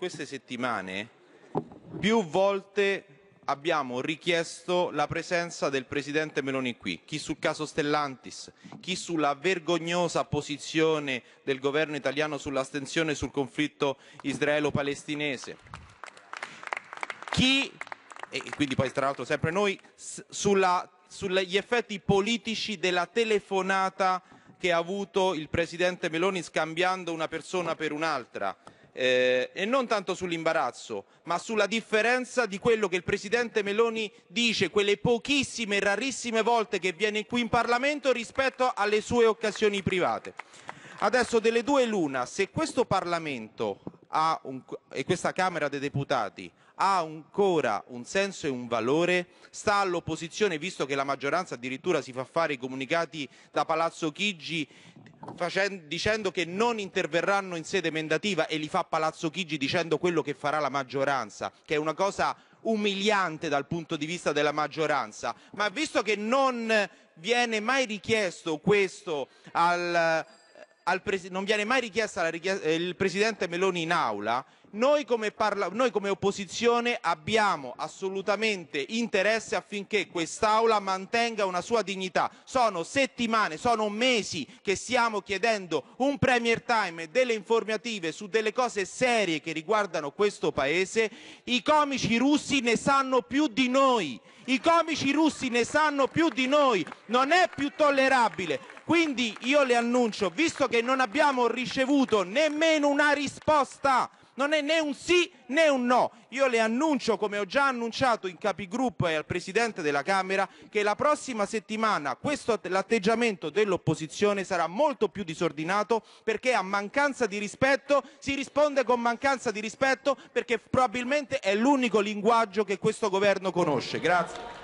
queste settimane più volte abbiamo richiesto la presenza del Presidente Meloni qui, chi sul caso Stellantis, chi sulla vergognosa posizione del governo italiano sull'astensione sul conflitto israelo-palestinese, chi, e quindi poi tra l'altro sempre noi, sugli effetti politici della telefonata che ha avuto il Presidente Meloni scambiando una persona per un'altra eh, e non tanto sull'imbarazzo, ma sulla differenza di quello che il Presidente Meloni dice quelle pochissime e rarissime volte che viene qui in Parlamento rispetto alle sue occasioni private. Adesso delle due l'una, se questo Parlamento un, e questa Camera dei Deputati ha ancora un senso e un valore sta all'opposizione, visto che la maggioranza addirittura si fa fare i comunicati da Palazzo Chigi facendo, dicendo che non interverranno in sede emendativa e li fa Palazzo Chigi dicendo quello che farà la maggioranza, che è una cosa umiliante dal punto di vista della maggioranza, ma visto che non viene mai richiesto questo al pres- non viene mai richiesta richiesta, eh, il Presidente Meloni in aula, noi come, parla- noi come opposizione abbiamo assolutamente interesse affinché quest'aula mantenga una sua dignità. Sono settimane, sono mesi che stiamo chiedendo un Premier Time e delle informative su delle cose serie che riguardano questo Paese. I comici russi ne sanno più di noi. I comici russi ne sanno più di noi. Non è più tollerabile quindi io le annuncio, visto che non abbiamo ricevuto nemmeno una risposta, non è né un sì né un no, io le annuncio, come ho già annunciato in capigruppo e al Presidente della Camera, che la prossima settimana l'atteggiamento dell'opposizione sarà molto più disordinato perché a mancanza di rispetto si risponde con mancanza di rispetto perché probabilmente è l'unico linguaggio che questo governo conosce. Grazie.